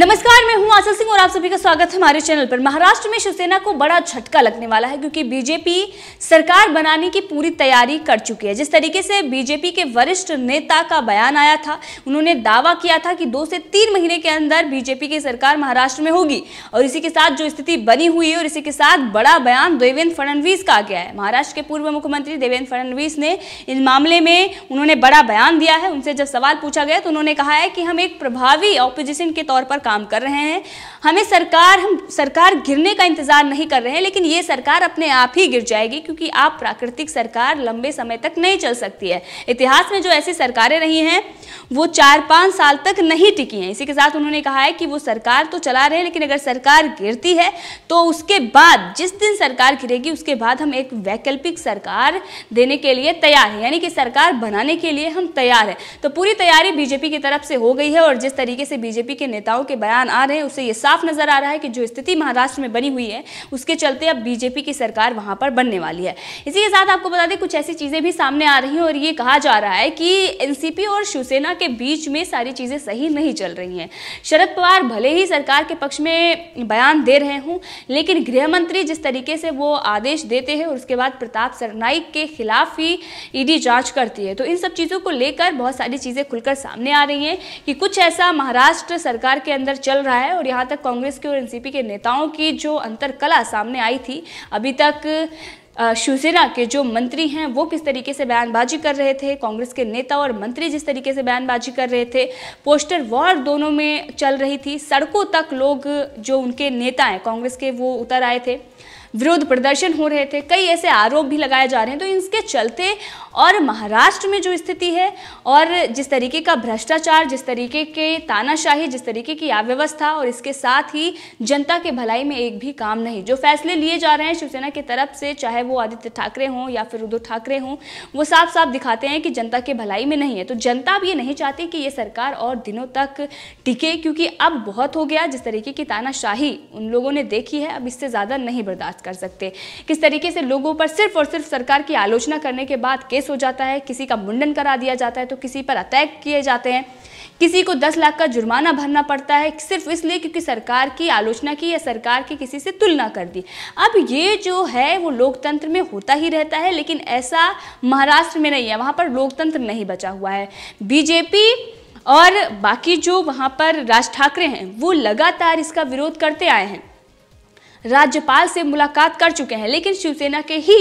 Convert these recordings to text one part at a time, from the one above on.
नमस्कार मैं हूं आशा सिंह और आप सभी का स्वागत है हमारे चैनल पर महाराष्ट्र में शिवसेना को बड़ा झटका लगने वाला है क्योंकि बीजेपी सरकार बनाने की पूरी तैयारी कर चुकी है जिस तरीके से बीजेपी के वरिष्ठ नेता का बयान आया था उन्होंने दावा किया था कि दो से तीन महीने के अंदर बीजेपी की सरकार महाराष्ट्र में होगी और इसी के साथ जो स्थिति बनी हुई है और इसी के साथ बड़ा बयान देवेंद्र फडणवीस का गया है महाराष्ट्र के पूर्व मुख्यमंत्री देवेंद्र फडणवीस ने इस मामले में उन्होंने बड़ा बयान दिया है उनसे जब सवाल पूछा गया तो उन्होंने कहा है कि हम एक प्रभावी ऑपोजिशन के तौर पर काम कर रहे हैं हमें सरकार हम सरकार गिरने का इंतज़ार नहीं कर रहे हैं लेकिन ये सरकार अपने आप ही गिर जाएगी क्योंकि आप प्राकृतिक सरकार लंबे समय तक नहीं चल सकती है इतिहास में जो ऐसी सरकारें रही हैं वो चार पाँच साल तक नहीं टिकी हैं इसी के साथ उन्होंने कहा है कि वो सरकार तो चला रहे हैं लेकिन अगर सरकार गिरती है तो उसके बाद जिस दिन सरकार गिरेगी उसके बाद हम एक वैकल्पिक सरकार देने के लिए तैयार है यानी कि सरकार बनाने के लिए हम तैयार हैं तो पूरी तैयारी बीजेपी की तरफ से हो गई है और जिस तरीके से बीजेपी के नेताओं के बयान आ रहे हैं उससे ये साफ नज़र आ रहा है कि जो स्थिति महाराष्ट्र में बनी हुई है उसके चलते अब बीजेपी की सरकार वहां पर बनने वाली है इसी के साथ आपको बता दें कुछ ऐसी चीज़ें भी सामने आ रही हैं और ये कहा जा रहा है कि एनसीपी और शिवसेना के बीच में सारी चीज़ें सही नहीं चल रही हैं शरद पवार भले ही सरकार के पक्ष में बयान दे रहे हों लेकिन गृह मंत्री जिस तरीके से वो आदेश देते हैं और उसके बाद प्रताप सरनाइक के खिलाफ ही ईडी जांच करती है तो इन सब चीज़ों को लेकर बहुत सारी चीज़ें खुलकर सामने आ रही हैं कि कुछ ऐसा महाराष्ट्र सरकार के अंदर अंदर चल रहा है और यहाँ तक कांग्रेस के और एनसीपी के नेताओं की जो अंतरकला सामने आई थी अभी तक शिवसेना के जो मंत्री हैं वो किस तरीके से बयानबाजी कर रहे थे कांग्रेस के नेता और मंत्री जिस तरीके से बयानबाजी कर रहे थे पोस्टर वॉर दोनों में चल रही थी सड़कों तक लोग जो उनके नेता हैं कांग्रेस के वो उतर आए थे विरोध प्रदर्शन हो रहे थे कई ऐसे आरोप भी लगाए जा रहे हैं तो इसके चलते और महाराष्ट्र में जो स्थिति है और जिस तरीके का भ्रष्टाचार जिस तरीके के तानाशाही जिस तरीके की अव्यवस्था और इसके साथ ही जनता के भलाई में एक भी काम नहीं जो फैसले लिए जा रहे हैं शिवसेना की तरफ से चाहे वो आदित्य ठाकरे हों या फिर उद्धव ठाकरे हों वो साफ साफ दिखाते हैं कि जनता के भलाई में नहीं है तो जनता अब ये नहीं चाहती कि ये सरकार और दिनों तक टिके क्योंकि अब बहुत हो गया जिस तरीके की तानाशाही उन लोगों ने देखी है अब इससे ज़्यादा नहीं बर्दाश्त बर्दाश्त कर सकते किस तरीके से लोगों पर सिर्फ और सिर्फ सरकार की आलोचना करने के बाद केस हो जाता है किसी का मुंडन करा दिया जाता है तो किसी पर अटैक किए जाते हैं किसी को दस लाख का जुर्माना भरना पड़ता है सिर्फ इसलिए क्योंकि सरकार की आलोचना की या सरकार की किसी से तुलना कर दी अब ये जो है वो लोकतंत्र में होता ही रहता है लेकिन ऐसा महाराष्ट्र में नहीं है वहाँ पर लोकतंत्र नहीं बचा हुआ है बीजेपी और बाकी जो वहाँ पर राज ठाकरे हैं वो लगातार इसका विरोध करते आए हैं राज्यपाल से मुलाकात कर चुके हैं लेकिन शिवसेना के ही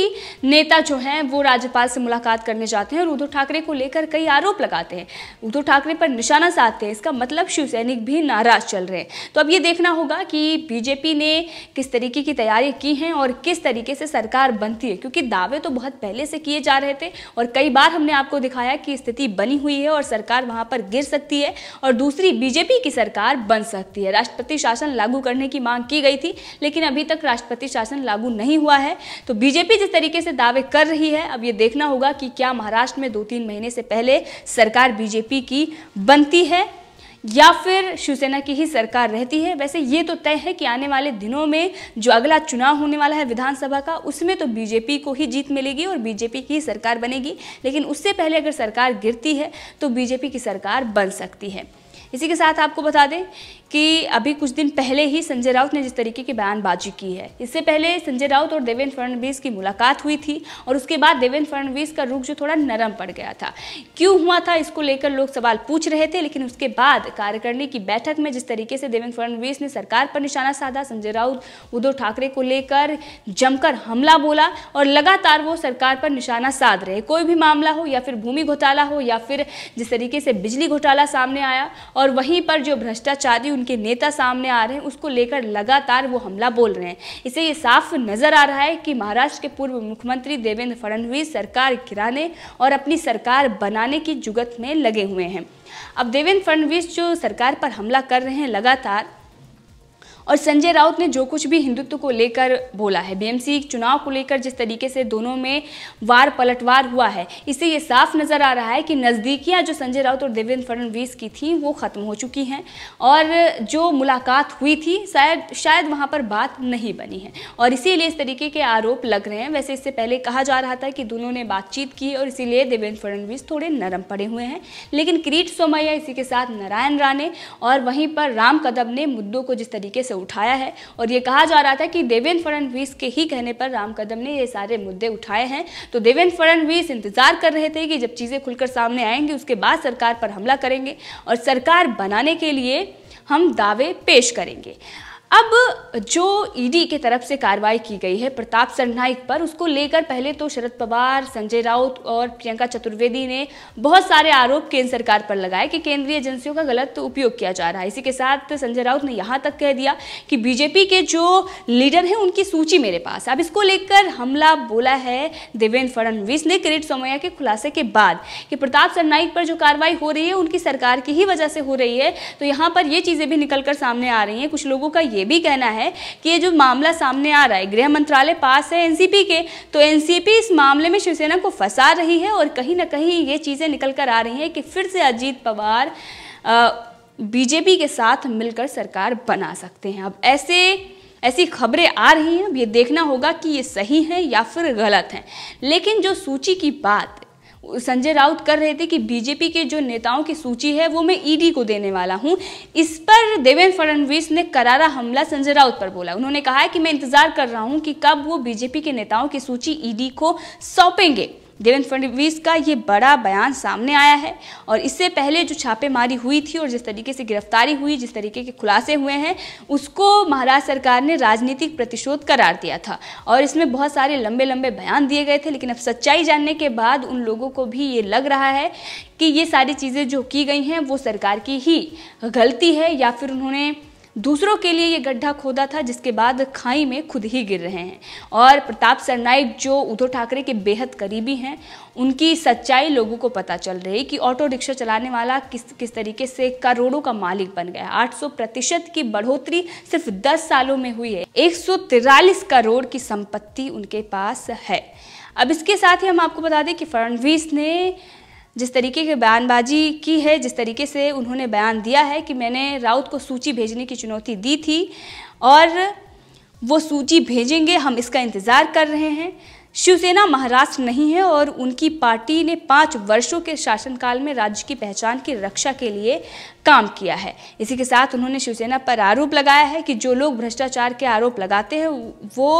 नेता जो हैं वो राज्यपाल से मुलाकात करने जाते हैं और उद्धव ठाकरे को लेकर कई आरोप लगाते हैं उद्धव ठाकरे पर निशाना साधते हैं इसका मतलब शिव भी नाराज चल रहे हैं तो अब ये देखना होगा कि बीजेपी ने किस तरीके की तैयारी की है और किस तरीके से सरकार बनती है क्योंकि दावे तो बहुत पहले से किए जा रहे थे और कई बार हमने आपको दिखाया कि स्थिति बनी हुई है और सरकार वहां पर गिर सकती है और दूसरी बीजेपी की सरकार बन सकती है राष्ट्रपति शासन लागू करने की मांग की गई थी लेकिन अब अभी तक राष्ट्रपति शासन लागू नहीं हुआ है तो बीजेपी जिस तरीके से दावे कर रही है अब ये देखना होगा कि क्या महाराष्ट्र में दो तीन महीने से पहले सरकार बीजेपी की बनती है या फिर शिवसेना की ही सरकार रहती है वैसे ये तो तय है कि आने वाले दिनों में जो अगला चुनाव होने वाला है विधानसभा का उसमें तो बीजेपी को ही जीत मिलेगी और बीजेपी की सरकार बनेगी लेकिन उससे पहले अगर सरकार गिरती है तो बीजेपी की सरकार बन सकती है इसी के साथ आपको बता दें कि अभी कुछ दिन पहले ही संजय राउत ने जिस तरीके की बयानबाजी की है इससे पहले संजय राउत और देवेंद्र फडणवीस की मुलाकात हुई थी और उसके बाद देवेंद्र फडणवीस का रुख जो थोड़ा नरम पड़ गया था क्यों हुआ था इसको लेकर लोग सवाल पूछ रहे थे लेकिन उसके बाद कार्यकारिणी की बैठक में जिस तरीके से देवेंद्र फडणवीस ने सरकार पर निशाना साधा संजय राउत उद्धव ठाकरे को लेकर जमकर हमला बोला और लगातार वो सरकार पर निशाना साध रहे कोई भी मामला हो या फिर भूमि घोटाला हो या फिर जिस तरीके से बिजली घोटाला सामने आया और वहीं पर जो भ्रष्टाचारी उनके नेता सामने आ रहे हैं उसको लेकर लगातार वो हमला बोल रहे हैं इसे ये साफ नज़र आ रहा है कि महाराष्ट्र के पूर्व मुख्यमंत्री देवेंद्र फडणवीस सरकार गिराने और अपनी सरकार बनाने की जुगत में लगे हुए हैं अब देवेंद्र फडणवीस जो सरकार पर हमला कर रहे हैं लगातार और संजय राउत ने जो कुछ भी हिंदुत्व को लेकर बोला है बीएमसी चुनाव को लेकर जिस तरीके से दोनों में वार पलटवार हुआ है इससे ये साफ नज़र आ रहा है कि नज़दीकियाँ जो संजय राउत और देवेंद्र फडणवीस की थी वो ख़त्म हो चुकी हैं और जो मुलाकात हुई थी शायद शायद वहाँ पर बात नहीं बनी है और इसीलिए इस तरीके के आरोप लग रहे हैं वैसे इससे पहले कहा जा रहा था कि दोनों ने बातचीत की और इसीलिए देवेंद्र फडणवीस थोड़े नरम पड़े हुए हैं लेकिन किरीट सोमैया इसी के साथ नारायण राणे और वहीं पर राम कदम ने मुद्दों को जिस तरीके से उठाया है और ये कहा जा रहा था कि देवेंद्र फडणवीस के ही कहने पर राम कदम ने ये सारे मुद्दे उठाए हैं तो देवेंद्र फडणवीस इंतजार कर रहे थे कि जब चीज़ें खुलकर सामने आएंगी उसके बाद सरकार पर हमला करेंगे और सरकार बनाने के लिए हम दावे पेश करेंगे अब जो ईडी e के तरफ से कार्रवाई की गई है प्रताप सरनाइक पर उसको लेकर पहले तो शरद पवार संजय राउत और प्रियंका चतुर्वेदी ने बहुत सारे आरोप केंद्र सरकार पर लगाए कि केंद्रीय एजेंसियों का गलत उपयोग किया जा रहा है इसी के साथ संजय राउत ने यहाँ तक कह दिया कि बीजेपी के जो लीडर हैं उनकी सूची मेरे पास अब इसको लेकर हमला बोला है देवेंद्र फडणवीस ने किरीट सोमैया के खुलासे के बाद कि प्रताप सरनाइक पर जो कार्रवाई हो रही है उनकी सरकार की ही वजह से हो रही है तो यहाँ पर ये चीज़ें भी निकल सामने आ रही हैं कुछ लोगों का ये भी कहना है कि ये जो मामला सामने आ रहा है गृह मंत्रालय पास है एनसीपी के तो एनसीपी इस मामले में शिवसेना को फंसा रही है और कहीं ना कहीं ये चीज़ें निकल कर आ रही हैं कि फिर से अजीत पवार बीजेपी के साथ मिलकर सरकार बना सकते हैं अब ऐसे ऐसी खबरें आ रही हैं अब ये देखना होगा कि ये सही हैं या फिर गलत हैं लेकिन जो सूची की बात संजय राउत कर रहे थे कि बीजेपी के जो नेताओं की सूची है वो मैं ईडी e को देने वाला हूँ इस पर देवेंद्र फडणवीस ने करारा हमला संजय राउत पर बोला उन्होंने कहा है कि मैं इंतजार कर रहा हूं कि कब वो बीजेपी के नेताओं की सूची ईडी e को सौंपेंगे देवेंद्र फडणवीस का ये बड़ा बयान सामने आया है और इससे पहले जो छापेमारी हुई थी और जिस तरीके से गिरफ्तारी हुई जिस तरीके के खुलासे हुए हैं उसको महाराष्ट्र सरकार ने राजनीतिक प्रतिशोध करार दिया था और इसमें बहुत सारे लंबे लंबे बयान दिए गए थे लेकिन अब सच्चाई जानने के बाद उन लोगों को भी ये लग रहा है कि ये सारी चीज़ें जो की गई हैं वो सरकार की ही गलती है या फिर उन्होंने दूसरों के लिए ये गड्ढा खोदा था जिसके बाद खाई में खुद ही गिर रहे हैं और प्रताप सरनाइक जो उद्धव ठाकरे के बेहद करीबी हैं उनकी सच्चाई लोगों को पता चल रही कि ऑटो रिक्शा चलाने वाला किस किस तरीके से करोड़ों का मालिक बन गया 800 प्रतिशत की बढ़ोतरी सिर्फ 10 सालों में हुई है एक करोड़ की संपत्ति उनके पास है अब इसके साथ ही हम आपको बता दें कि फडणवीस ने जिस तरीके की बयानबाजी की है जिस तरीके से उन्होंने बयान दिया है कि मैंने राउत को सूची भेजने की चुनौती दी थी और वो सूची भेजेंगे हम इसका इंतज़ार कर रहे हैं शिवसेना महाराष्ट्र नहीं है और उनकी पार्टी ने पाँच वर्षों के शासनकाल में राज्य की पहचान की रक्षा के लिए काम किया है इसी के साथ उन्होंने शिवसेना पर आरोप लगाया है कि जो लोग भ्रष्टाचार के आरोप लगाते हैं वो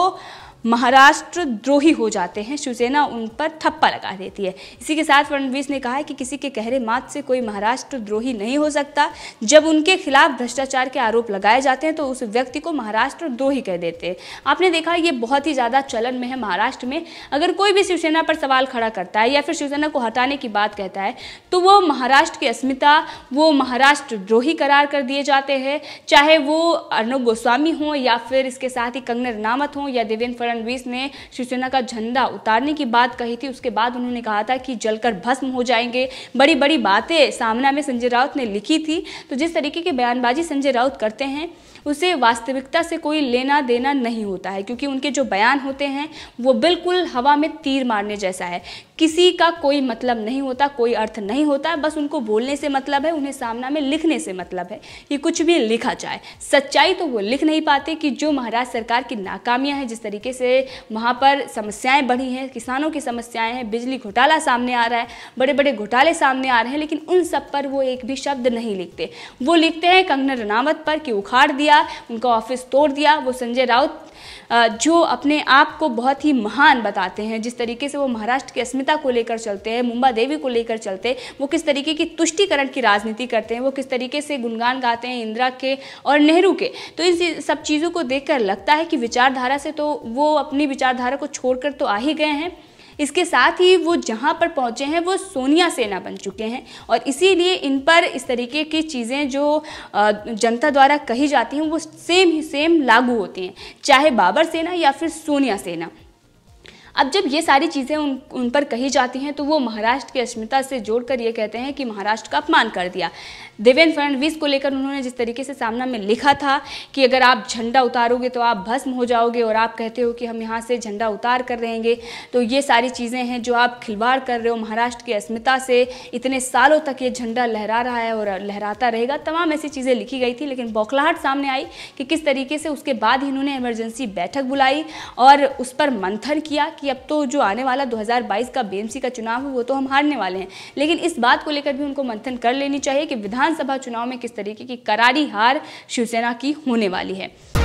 महाराष्ट्र द्रोही हो जाते हैं शिवसेना उन पर थप्पा लगा देती है इसी के साथ फडणवीस ने कहा है कि किसी के कहरे मात से कोई महाराष्ट्र द्रोही नहीं हो सकता जब उनके खिलाफ भ्रष्टाचार के आरोप लगाए जाते हैं तो उस व्यक्ति को महाराष्ट्र द्रोही कह देते हैं आपने देखा ये बहुत ही ज़्यादा चलन में है महाराष्ट्र में अगर कोई भी शिवसेना पर सवाल खड़ा करता है या फिर शिवसेना को हटाने की बात कहता है तो वो महाराष्ट्र की अस्मिता वो महाराष्ट्र द्रोही करार कर दिए जाते हैं चाहे वो अर्नब गोस्वामी हों या फिर इसके साथ ही कंगन रनामत हों या देवेंद्र फडणवीस ने शिवसेना का झंडा उतारने की बात कही थी उसके बाद उन्होंने कहा था कि जलकर भस्म हो जाएंगे बड़ी बड़ी बातें सामना में संजय राउत ने लिखी थी तो जिस तरीके की बयानबाजी संजय राउत करते हैं उसे वास्तविकता से कोई लेना देना नहीं होता है क्योंकि उनके जो बयान होते हैं वो बिल्कुल हवा में तीर मारने जैसा है किसी का कोई मतलब नहीं होता कोई अर्थ नहीं होता बस उनको बोलने से मतलब है उन्हें सामना में लिखने से मतलब है कि कुछ भी लिखा जाए सच्चाई तो वो लिख नहीं पाते कि जो महाराज सरकार की नाकामियाँ हैं जिस तरीके से वहाँ पर समस्याएँ बढ़ी हैं किसानों की समस्याएँ हैं बिजली घोटाला सामने आ रहा है बड़े बड़े घोटाले सामने आ रहे हैं लेकिन उन सब पर वो एक भी शब्द नहीं लिखते वो लिखते हैं कंगना रनावत पर कि उखाड़ दिया उनका ऑफिस तोड़ दिया वो संजय राउत जो अपने आप को बहुत ही महान बताते हैं जिस तरीके से वो महाराष्ट्र की अस्मिता को लेकर चलते हैं मुंबा देवी को लेकर चलते हैं वो किस तरीके की तुष्टिकरण की राजनीति करते हैं वो किस तरीके से गुणगान गाते हैं इंदिरा के और नेहरू के तो इन सब चीज़ों को देख लगता है कि विचारधारा से तो वो अपनी विचारधारा को छोड़कर तो आ ही गए हैं इसके साथ ही वो जहाँ पर पहुँचे हैं वो सोनिया सेना बन चुके हैं और इसीलिए इन पर इस तरीके की चीज़ें जो जनता द्वारा कही जाती हैं वो सेम ही सेम लागू होती हैं चाहे बाबर सेना या फिर सोनिया सेना अब जब ये सारी चीज़ें उन उन पर कही जाती हैं तो वो महाराष्ट्र की अस्मिता से जोड़कर ये कहते हैं कि महाराष्ट्र का अपमान कर दिया देवेंद्र फडणवीस को लेकर उन्होंने जिस तरीके से सामना में लिखा था कि अगर आप झंडा उतारोगे तो आप भस्म हो जाओगे और आप कहते हो कि हम यहाँ से झंडा उतार कर रहेंगे तो ये सारी चीज़ें हैं जो आप खिलवाड़ कर रहे हो महाराष्ट्र की अस्मिता से इतने सालों तक ये झंडा लहरा रहा है और लहराता रहेगा तमाम ऐसी चीज़ें लिखी गई थी लेकिन बौखलाहट सामने आई कि किस तरीके से उसके बाद ही इन्होंने इमरजेंसी बैठक बुलाई और उस पर मंथन किया कि कि अब तो जो आने वाला 2022 का बीएमसी का चुनाव है वो तो हम हारने वाले हैं लेकिन इस बात को लेकर भी उनको मंथन कर लेनी चाहिए कि विधानसभा चुनाव में किस तरीके की करारी हार शिवसेना की होने वाली है